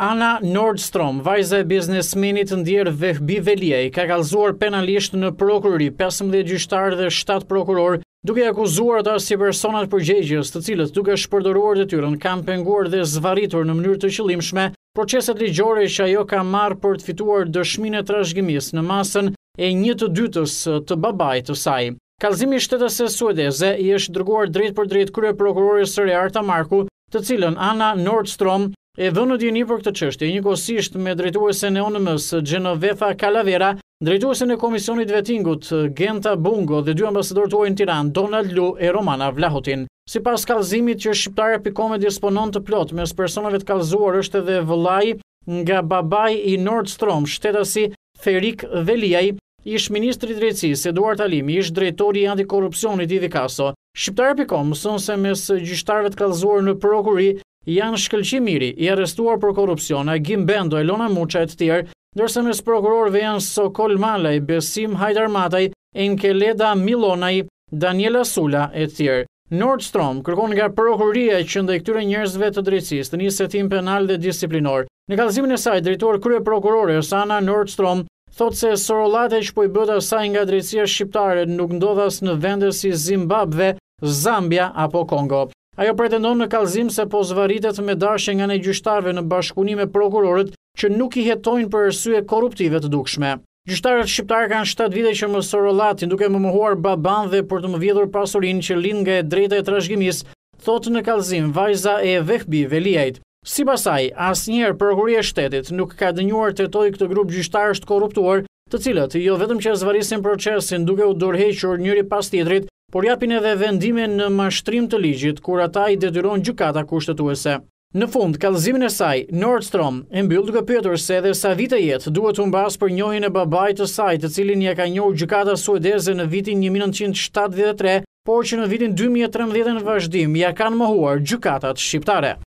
Ana Nordstrom, vajza e biznesmenit ndjerë Vehbi Veljej, ka kalzuar penalisht në prokurëri 15 gjyshtarë dhe 7 prokurorë, duke akuzuar ata si personat përgjegjës të cilët duke shpërdoruar dhe tyrën, kam penguar dhe zvaritur në mënyrë të qëlimshme proceset ligjore që ajo ka marë për të fituar dëshmin e trashgjimis në masën e një të dytës të babaj të saj. Kalzimi shtetës e suedeze i është drguar drejt për drejt kërë prokurorës Marku, të cilën Ana Nordstrom e dhënë dini për këtë qështje, njëkosisht me drejtuese në onëmës Gjenovefa Kalavera, drejtuese në Komisionit Vetingut Genta Bungo dhe dy ambasador të uajnë Tiran, Donald Lu e Romana Vlahotin. Si pas kalzimit që Shqiptare.com e disponon të plot, mes personave të kalzuar është edhe vëllaj nga babaj i Nordstrom, shtetasi Ferik Veliaj, ish ministri drejtësis Eduard Alimi, ish drejtori antikorupcionit i Vikaso. Shqiptare.com sënë se mes gjyshtarve të kalzuar në prokuri, janë Shkëlqimiri, i arrestuar për korupcione, Gim Bendo, Elona Muqa e të tjerë, dërse mes prokurorve janë Sokol Malaj, Besim Hajdar Mataj, Enkeleda Milonaj, Daniela Sula e të tjerë. Nordstrom kërkon nga prokuroria që ndaj këtyre njerëzve të drejtësisë të një setim penal dhe disiplinor. Në kallëzimin e saj, drejtuar krye prokurore Sana Nordstrom thotë se sorollate që po i bëhet asaj nga drejtësia shqiptare nuk ndodhas në vende si Zimbabwe, Zambia apo Kongo. Ajo pretendon në kalzim se po zvaritet me dashën nga ne gjyshtarve në bashkunime me prokurorët që nuk i hetojnë për arsye korruptive të dukshme. Gjyqtarët shqiptar kanë 7 vite që më sorollatin duke më mohuar baban dhe për të më vjedhur pasurinë që lind nga e drejta e trashëgimisë, thotë në kallëzim vajza e Vehbi Veliajt. Sipas pasaj, asnjëherë prokuria e shtetit nuk ka dënjuar të toj këtë grup gjyqtarësh të korruptuar, të cilët jo vetëm që zvarisin procesin duke u dorëhequr njëri pas tjetrit, por japin edhe vendime në mashtrim të ligjit, kur ata i detyron gjukata kushtetuese. Në fund, kalzimin e saj, Nordstrom, e mbyll duke pëtër se edhe sa vite jetë duhet të mbas për njohin e babaj të saj të cilin ja ka njohë gjukata suedeze në vitin 1973, por që në vitin 2013 në vazhdim ja kanë mohuar gjukatat shqiptare.